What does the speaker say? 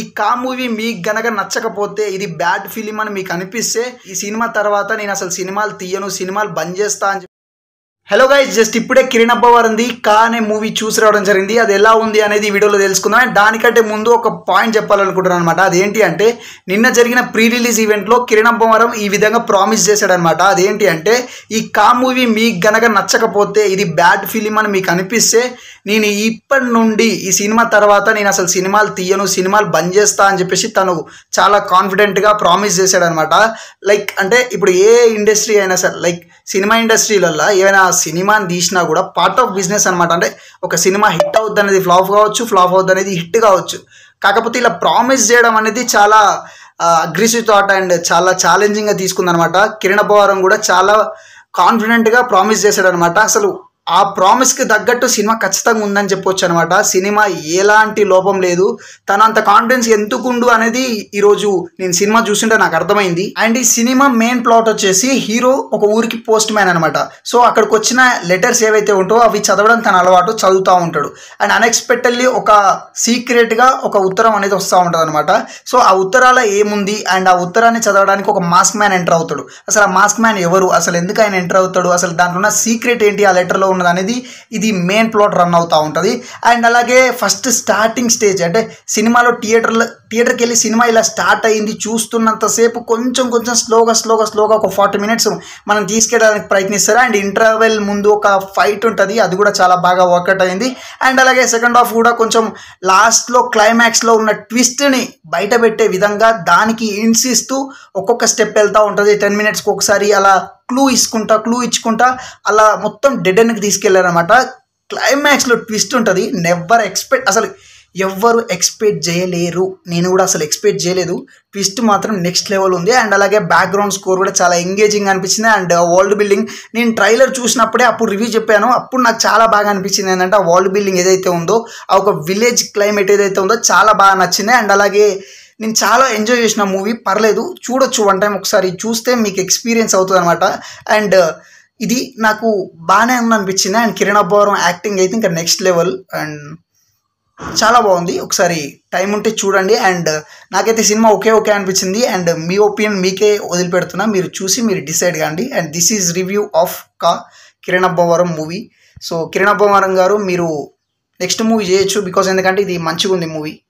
ఈ కా మూవీ మీకు గనక నచ్చకపోతే ఇది బ్యాడ్ ఫిలిం అని మీకు అనిపిస్తే ఈ సినిమా తర్వాత నేను అసలు సినిమాలు తీయను సినిమాలు బంద్ చేస్తా అని హలో గైజ్ జస్ట్ ఇప్పుడే కిరణ్ అబ్బవారంది కా అనే మూవీ చూసి రావడం జరిగింది అది ఎలా ఉంది అనేది వీడియోలో తెలుసుకుందాం అండ్ దానికంటే ముందు ఒక పాయింట్ చెప్పాలనుకుంటున్నాను అనమాట అదేంటి అంటే నిన్న జరిగిన ప్రీ రిలీజ్ ఈవెంట్లో కిరణ్ అబ్బా ఈ విధంగా ప్రామిస్ చేశాడనమాట అదేంటి అంటే ఈ కా మూవీ మీకు గనక నచ్చకపోతే ఇది బ్యాడ్ ఫిలిం అని మీకు అనిపిస్తే నేను ఇప్పటి నుండి ఈ సినిమా తర్వాత నేను అసలు సినిమాలు తీయను సినిమాలు బంద్ చేస్తా అని చెప్పేసి తను చాలా కాన్ఫిడెంట్గా ప్రామిస్ చేశాడనమాట లైక్ అంటే ఇప్పుడు ఏ ఇండస్ట్రీ అయినా సరే లైక్ సినిమా ఇండస్ట్రీలల్లో ఏమైనా సినిమాని తీసినా కూడా పార్ట్ ఆఫ్ బిజినెస్ అనమాట అంటే ఒక సినిమా హిట్ అవుద్ది అనేది ఫ్లాప్ కావచ్చు ఫ్లాప్ అవుద్ది అనేది హిట్ కావచ్చు కాకపోతే ఇలా ప్రామిస్ చేయడం అనేది చాలా అగ్రెసివ్ థాట్ అండ్ చాలా ఛాలెంజింగ్గా తీసుకుందనమాట కిరణ్ పవారం కూడా చాలా కాన్ఫిడెంట్గా ప్రామిస్ చేశాడనమాట అసలు ఆ ప్రామిస్కి తగ్గట్టు సినిమా ఖచ్చితంగా ఉందని చెప్పొచ్చు అనమాట సినిమా ఎలాంటి లోపం లేదు తన అంత కాన్ఫిడెన్స్ ఎందుకుండు అనేది ఈరోజు నేను సినిమా చూసింటే నాకు అర్థమైంది అండ్ ఈ సినిమా మెయిన్ ప్లాట్ వచ్చేసి హీరో ఒక ఊరికి పోస్ట్ మ్యాన్ అనమాట సో అక్కడికి వచ్చిన లెటర్స్ ఏవైతే ఉంటాయో అవి చదవడం తన అలవాటు చదువుతూ ఉంటాడు అండ్ అన్ఎక్స్పెక్టెడ్లీ ఒక సీక్రెట్గా ఒక ఉత్తరం అనేది వస్తూ ఉంటుంది అనమాట సో ఆ ఉత్తరాల ఏముంది అండ్ ఆ ఉత్తరాన్ని చదవడానికి ఒక మాస్క్ మ్యాన్ ఎంటర్ అవుతాడు అసలు ఆ మాస్క్ మ్యాన్ ఎవరు అసలు ఎందుకు ఆయన ఎంటర్ అవుతాడు అసలు దాంట్లో ఉన్న సీక్రెట్ ఏంటి ఆ లెటర్లో ఉన్నది అనేది ఇది మెయిన్ ప్లాట్ రన్ అవుతూ ఉంటుంది అండ్ అలాగే ఫస్ట్ స్టార్టింగ్ స్టేజ్ అంటే సినిమాలో థియేటర్లో థియేటర్కి వెళ్ళి సినిమా ఇలా స్టార్ట్ అయింది చూస్తున్నంతసేపు కొంచెం కొంచెం స్లోగా స్లోగా స్లోగా ఒక ఫార్టీ మినిట్స్ మనం తీసుకెళ్ళడానికి ప్రయత్నిస్తారు అండ్ ఇంటర్వెల్ ముందు ఒక ఫైట్ ఉంటుంది అది కూడా చాలా బాగా వర్కౌట్ అయింది అండ్ అలాగే సెకండ్ హాఫ్ కూడా కొంచెం లాస్ట్లో క్లైమాక్స్లో ఉన్న ట్విస్ట్ని బయట పెట్టే విధంగా దానికి ఇన్సిస్తూ ఒక్కొక్క స్టెప్ వెళ్తూ ఉంటుంది టెన్ మినిట్స్కి ఒకసారి అలా క్లూ ఇసుకుంటా క్లూ ఇచ్చుకుంటా అలా మొత్తం డెడ్ ఎండ్కి తీసుకెళ్ళారనమాట క్లైమాక్స్లో ట్విస్ట్ ఉంటుంది నెవర్ ఎక్స్పెక్ట్ అసలు ఎవ్వరు ఎక్స్పెక్ట్ చేయలేరు నేను కూడా అసలు ఎక్స్పెక్ట్ చేయలేదు ట్విస్ట్ మాత్రం నెక్స్ట్ లెవెల్ ఉంది అండ్ అలాగే బ్యాక్గ్రౌండ్ స్కోర్ కూడా చాలా ఎంగేజింగ్ అనిపించింది అండ్ వరల్డ్ బిల్డింగ్ నేను ట్రైలర్ చూసినప్పుడే అప్పుడు రివ్యూ చెప్పాను అప్పుడు నాకు చాలా బాగా అనిపించింది ఏంటంటే ఆ వరల్డ్ బిల్డింగ్ ఏదైతే ఉందో ఆ ఒక విలేజ్ క్లైమేట్ ఏదైతే ఉందో చాలా బాగా నచ్చింది అండ్ అలాగే నేను చాలా ఎంజాయ్ చేసిన మూవీ పర్లేదు చూడొచ్చు వన్ టైం ఒకసారి చూస్తే మీకు ఎక్స్పీరియన్స్ అవుతుంది అనమాట అండ్ ఇది నాకు బాగానే అనిపించింది అండ్ కిరణ్ అబ్బవరం యాక్టింగ్ అయితే ఇంకా నెక్స్ట్ లెవెల్ అండ్ చాలా బాగుంది ఒకసారి టైం ఉంటే చూడండి అండ్ uh, నాకైతే సినిమా ఓకే ఓకే అనిపించింది అండ్ uh, మీ ఒపీనియన్ మీకే వదిలిపెడుతున్నా మీరు చూసి మీరు డిసైడ్ కాండి and this is review of Ka Kiran Abbavaram movie so Kiran Abbavaram garu మీరు నెక్స్ట్ మూవీ చేయొచ్చు బికాస్ ఎందుకంటే ఇది మంచిగా ఉంది మూవీ